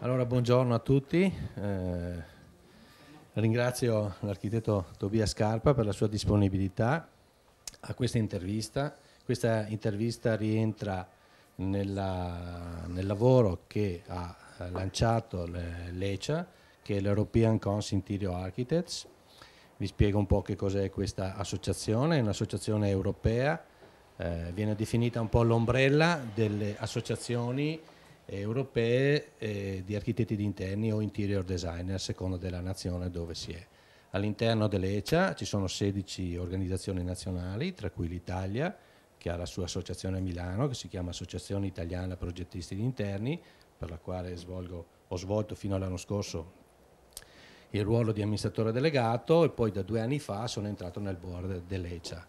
Allora, buongiorno a tutti. Eh, ringrazio l'architetto Tobia Scarpa per la sua disponibilità a questa intervista. Questa intervista rientra nella, nel lavoro che ha lanciato l'ECHA, che è l'European Cons Interior Architects. Vi spiego un po' che cos'è questa associazione, è un'associazione europea, eh, viene definita un po' l'ombrella delle associazioni europee eh, di architetti di interni o interior designer a seconda della nazione dove si è. All'interno dell'ECA ci sono 16 organizzazioni nazionali, tra cui l'Italia, che ha la sua associazione a Milano, che si chiama Associazione Italiana Progettisti di Interni, per la quale svolgo, ho svolto fino all'anno scorso il ruolo di amministratore delegato e poi da due anni fa sono entrato nel board dell'ECA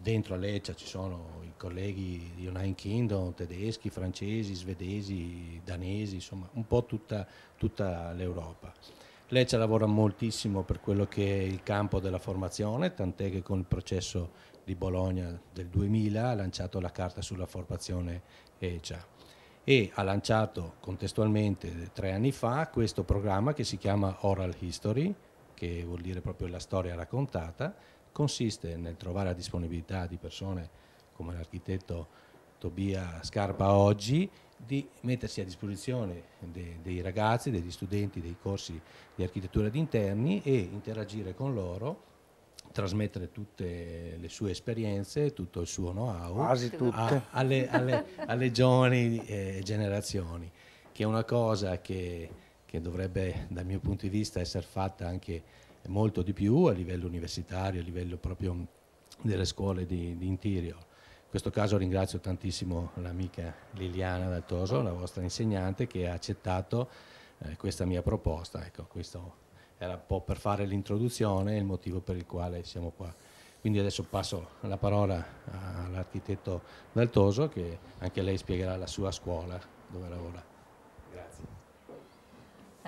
dentro a Leccia ci sono i colleghi di Online Kingdom, tedeschi, francesi, svedesi, danesi, insomma un po' tutta, tutta l'Europa. Leccia lavora moltissimo per quello che è il campo della formazione, tant'è che con il processo di Bologna del 2000 ha lanciato la carta sulla formazione ECA e ha lanciato contestualmente tre anni fa questo programma che si chiama Oral History, che vuol dire proprio la storia raccontata, consiste nel trovare la disponibilità di persone come l'architetto Tobia Scarpa oggi di mettersi a disposizione dei, dei ragazzi, degli studenti dei corsi di architettura di interni e interagire con loro trasmettere tutte le sue esperienze, tutto il suo know-how alle, alle, alle, giovani eh, generazioni, che è una cosa che, che, dovrebbe dal mio punto di vista essere fatta anche molto di più a livello universitario, a livello proprio delle scuole di, di interior. In questo caso ringrazio tantissimo l'amica Liliana D'Altoso, la vostra insegnante, che ha accettato eh, questa mia proposta. Ecco, questo era un po' per fare l'introduzione e il motivo per il quale siamo qua. Quindi adesso passo la parola all'architetto Daltoso che anche lei spiegherà la sua scuola dove lavora.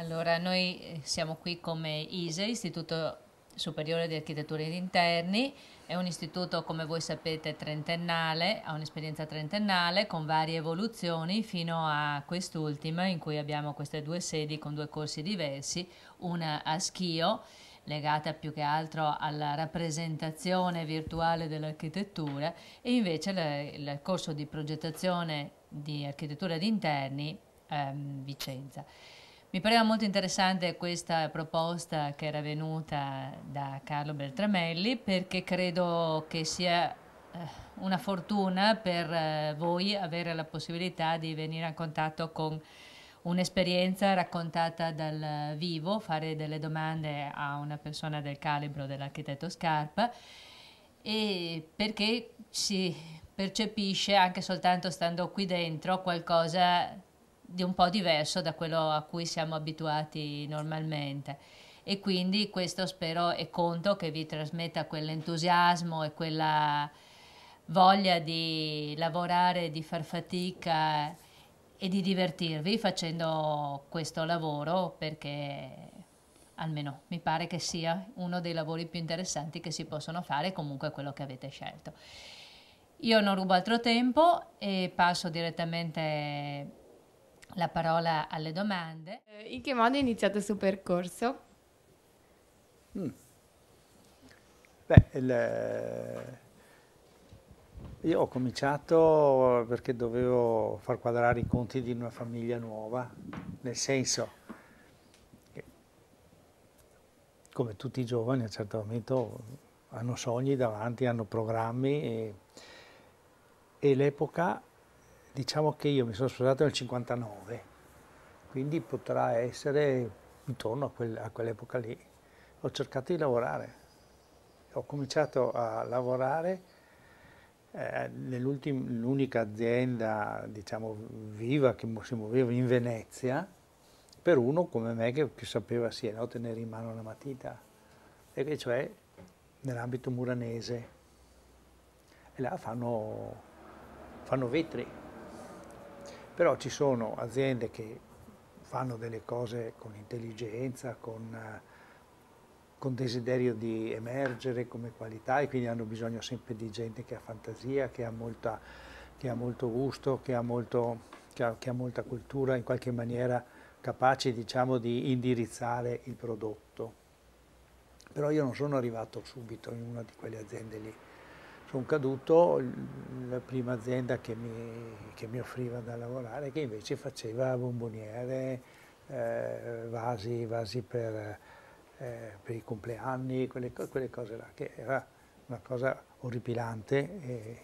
Allora, noi eh, siamo qui come ISE, Istituto Superiore di Architettura ed Interni, è un istituto, come voi sapete, trentennale, ha un'esperienza trentennale con varie evoluzioni fino a quest'ultima in cui abbiamo queste due sedi con due corsi diversi, una a Schio legata più che altro alla rappresentazione virtuale dell'architettura e invece il corso di progettazione di architettura di interni ehm, Vicenza. Mi pareva molto interessante questa proposta che era venuta da Carlo Beltramelli perché credo che sia eh, una fortuna per eh, voi avere la possibilità di venire a contatto con un'esperienza raccontata dal vivo, fare delle domande a una persona del calibro dell'architetto Scarpa e perché si percepisce anche soltanto stando qui dentro qualcosa di un po' diverso da quello a cui siamo abituati normalmente. E quindi questo spero e conto che vi trasmetta quell'entusiasmo e quella voglia di lavorare, di far fatica e di divertirvi facendo questo lavoro perché almeno mi pare che sia uno dei lavori più interessanti che si possono fare, comunque quello che avete scelto. Io non rubo altro tempo e passo direttamente la parola alle domande. Eh, in che modo hai iniziato il suo percorso? Mm. Beh, il, eh, io ho cominciato perché dovevo far quadrare i conti di una famiglia nuova, nel senso che come tutti i giovani a un certo momento hanno sogni davanti, hanno programmi e, e l'epoca diciamo che io mi sono sposato nel 59, quindi potrà essere intorno a, quel, a quell'epoca lì. Ho cercato di lavorare, ho cominciato a lavorare eh, nell'unica azienda diciamo, viva che si muoveva in Venezia per uno come me che più sapeva sì no tenere in mano la matita, e cioè nell'ambito muranese. E là fanno, fanno vetri però ci sono aziende che fanno delle cose con intelligenza, con, eh, con, desiderio di emergere come qualità e quindi hanno bisogno sempre di gente che ha fantasia, che ha, molta, che ha molto gusto, che ha, molto, che, ha, che ha, molta cultura, in qualche maniera capace diciamo, di indirizzare il prodotto. Però io non sono arrivato subito in una di quelle aziende lì, sono caduto la prima azienda che mi, che mi, offriva da lavorare, che invece faceva bomboniere, eh, vasi, vasi per, eh, per, i compleanni, quelle, quelle, cose là, che era una cosa orripilante e,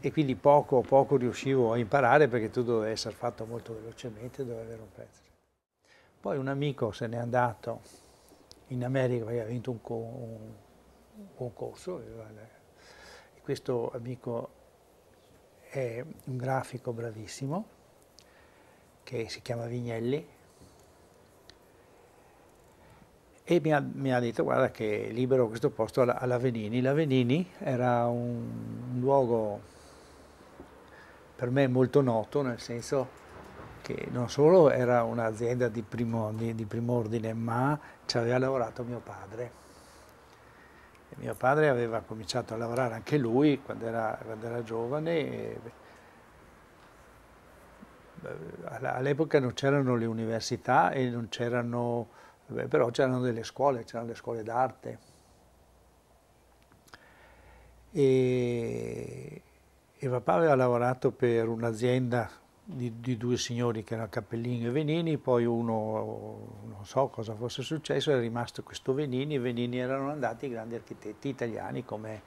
e, quindi poco poco riuscivo a imparare perché tutto doveva essere fatto molto velocemente, doveva avere un prezzo. Poi un amico se n'è andato in America perché ha vinto un, un, un concorso, aveva questo amico è un grafico bravissimo che si chiama Vignelli e mi ha, mi ha detto guarda che libero questo posto all'Avenini. L'Avenini era un, un luogo per me molto noto, nel senso che non solo era un'azienda di, di, di primo ordine, ma ci aveva lavorato mio padre. E mio padre aveva cominciato a lavorare anche lui quando era, quando era giovane. Eh, all'epoca non c'erano le università e non c'erano, eh, però c'erano delle scuole, c'erano le scuole d'arte. E, e papà aveva lavorato per un'azienda di, di, due signori che erano Cappellini e Venini, poi uno, non so cosa fosse successo, è rimasto questo Venini e Venini erano andati grandi architetti italiani come,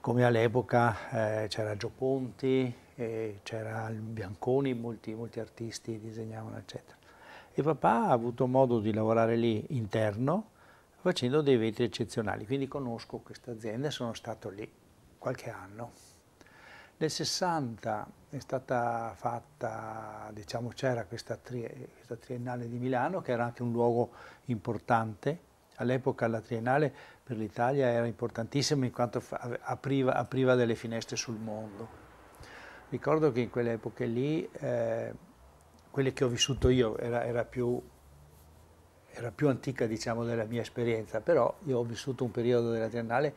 come all'epoca eh, c'era Gioponti, eh, c'era Bianconi, molti, molti artisti disegnavano eccetera. E papà ha avuto modo di lavorare lì interno facendo dei vetri eccezionali, quindi conosco questa azienda e sono stato lì qualche anno. Nel 60 è stata fatta, diciamo c'era questa, tri questa triennale di Milano che era anche un luogo importante, all'epoca la triennale per l'Italia era importantissima in quanto apriva, apriva, delle finestre sul mondo. Ricordo che in quelle epoche lì, eh, quelle che ho vissuto io, era, era, più, era più, antica diciamo, della mia esperienza, però io ho vissuto un periodo della triennale,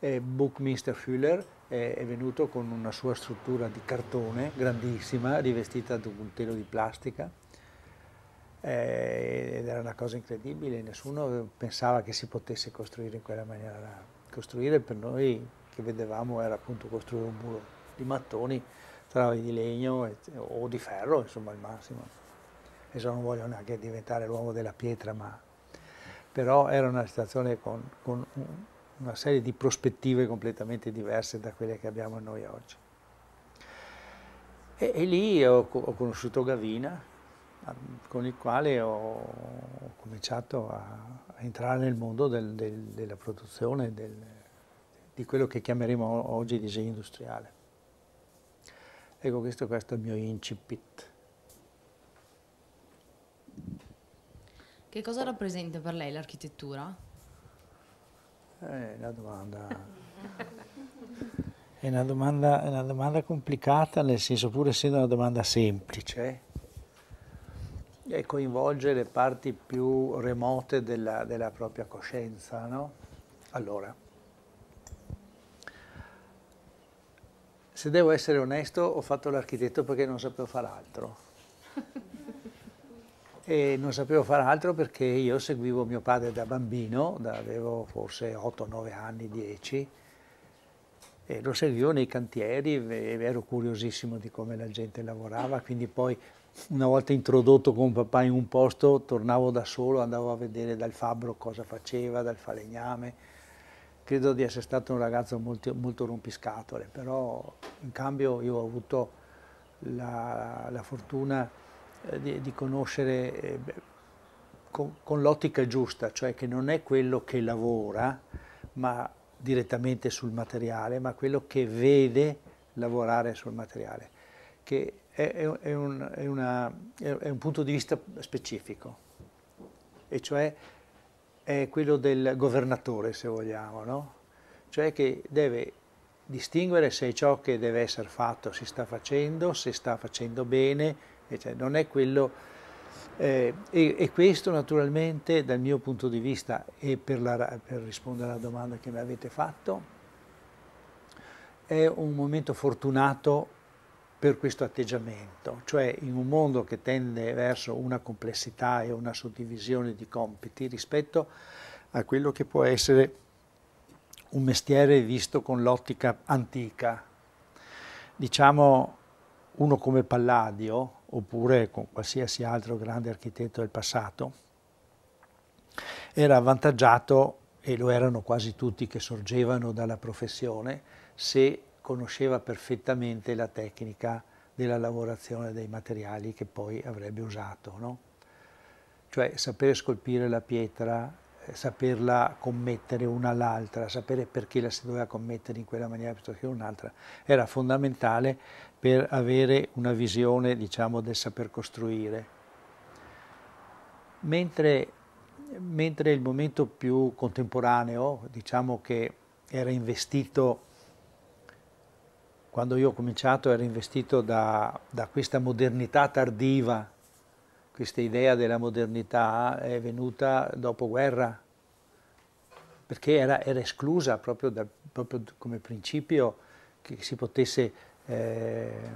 eh, Buckminster Fuller è venuto con una sua struttura di cartone grandissima, rivestita di un telo di plastica, eh, ed era una cosa incredibile, nessuno pensava che si potesse costruire in quella maniera. Costruire per noi che vedevamo era appunto costruire un muro di mattoni, travi di legno e, o di ferro, insomma il massimo. Adesso non voglio neanche diventare l'uomo della pietra, ma però era una situazione con, con una serie di prospettive completamente diverse da quelle che abbiamo noi oggi. E, e lì ho, ho, conosciuto Gavina, ehm, con il quale ho cominciato a, a entrare nel mondo del, del, della produzione, del, di quello che chiameremo oggi disegno industriale. Ecco, questo, questo è il mio incipit. Che cosa rappresenta per lei l'architettura? Eh, è una domanda... è una domanda, è una domanda complicata, nel senso pur essendo una domanda semplice, e coinvolge le parti più remote della, della propria coscienza, no? Allora, se devo essere onesto, ho fatto l'architetto perché non sapevo fare altro e non sapevo fare altro perché io seguivo mio padre da bambino, da avevo forse 8-9 anni, 10, e lo seguivo nei cantieri e ero curiosissimo di come la gente lavorava, quindi poi una volta introdotto con papà in un posto tornavo da solo, andavo a vedere dal fabbro cosa faceva, dal falegname. Credo di essere stato un ragazzo molto, molto rompiscatole, però in cambio io ho avuto la, la fortuna eh, di, di conoscere eh, con, con l'ottica giusta, cioè che non è quello che lavora ma direttamente sul materiale, ma quello che vede lavorare sul materiale, che è, è, un, è, una, è un punto di vista specifico, e cioè è quello del governatore, se vogliamo, no? cioè che deve distinguere se ciò che deve essere fatto si sta facendo, se sta facendo bene, cioè, non è quello, eh, e, e, questo naturalmente dal mio punto di vista e per, la, per rispondere alla domanda che mi avete fatto, è un momento fortunato per questo atteggiamento, cioè in un mondo che tende verso una complessità e una suddivisione di compiti rispetto a quello che può essere un mestiere visto con l'ottica antica. Diciamo uno come Palladio, oppure con qualsiasi altro grande architetto del passato, era avvantaggiato, e lo erano quasi tutti che sorgevano dalla professione, se conosceva perfettamente la tecnica della lavorazione dei materiali che poi avrebbe usato. No? Cioè sapere scolpire la pietra, eh, saperla commettere una all'altra, sapere perché la si doveva commettere in quella maniera piuttosto che un'altra, era fondamentale per avere una visione diciamo, del saper costruire. Mentre, mentre il momento più contemporaneo, diciamo che era investito, quando io ho cominciato era investito da, da questa modernità tardiva, questa idea della modernità è venuta dopo guerra, perché era, era esclusa proprio, da, proprio come principio che si potesse eh,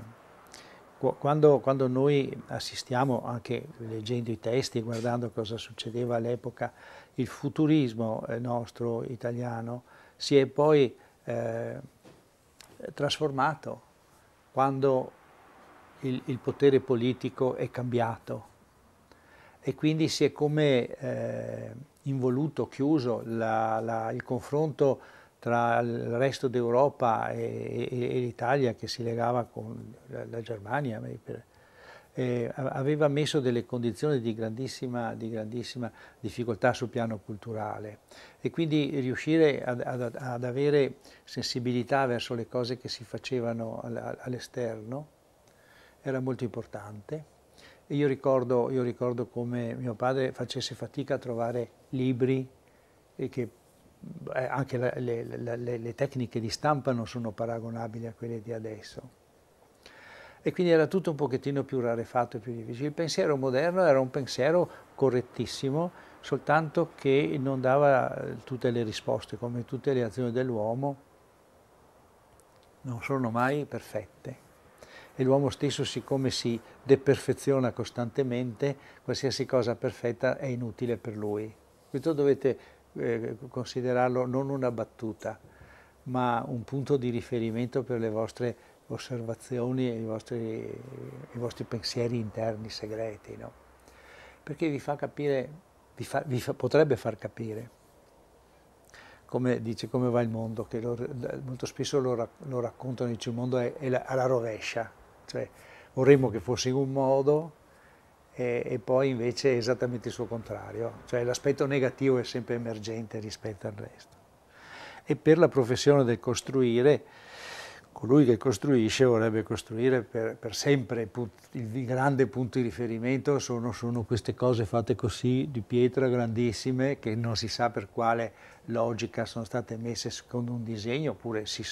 quando, quando, noi assistiamo, anche leggendo i testi, guardando cosa succedeva all'epoca, il futurismo eh, nostro italiano si è poi eh, trasformato quando il, il, potere politico è cambiato e quindi si è come eh, involuto, chiuso la, la, il confronto tra il resto d'Europa e, e, e l'Italia che si legava con la, la Germania, per, eh, aveva messo delle condizioni di grandissima, di grandissima, difficoltà sul piano culturale e quindi riuscire ad, ad, ad avere sensibilità verso le cose che si facevano all'esterno era molto importante. Io ricordo, io ricordo, come mio padre facesse fatica a trovare libri che eh, anche la, le, le, le tecniche di stampa non sono paragonabili a quelle di adesso. E quindi era tutto un pochettino più rarefatto e più difficile. Il pensiero moderno era un pensiero correttissimo, soltanto che non dava eh, tutte le risposte, come tutte le azioni dell'uomo non sono mai perfette. E l'uomo stesso, siccome si deperfeziona costantemente, qualsiasi cosa perfetta è inutile per lui. Questo dovete eh, considerarlo non una battuta, ma un punto di riferimento per le vostre osservazioni e i vostri, i vostri pensieri interni segreti, no? perché vi fa capire, vi, fa, vi fa, potrebbe far capire come dice come va il mondo, che lo, molto spesso lo, lo raccontano, dice il mondo è, è la, alla rovescia, cioè vorremmo che fosse in un modo, e, e poi invece è esattamente il suo contrario, cioè l'aspetto negativo è sempre emergente rispetto al resto. E per la professione del costruire, colui che costruisce vorrebbe costruire per, per sempre, il grande punto di riferimento sono, sono, queste cose fatte così di pietra grandissime che non si sa per quale logica sono state messe secondo un disegno oppure si,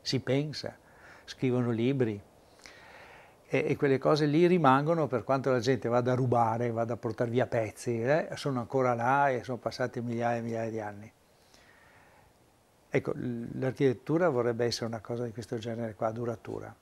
si pensa, scrivono libri e, e, quelle cose lì rimangono per quanto la gente vada a rubare, vada a portare via pezzi, eh, sono ancora là e sono passati migliaia e migliaia di anni. Ecco, l'architettura vorrebbe essere una cosa di questo genere qua, duratura.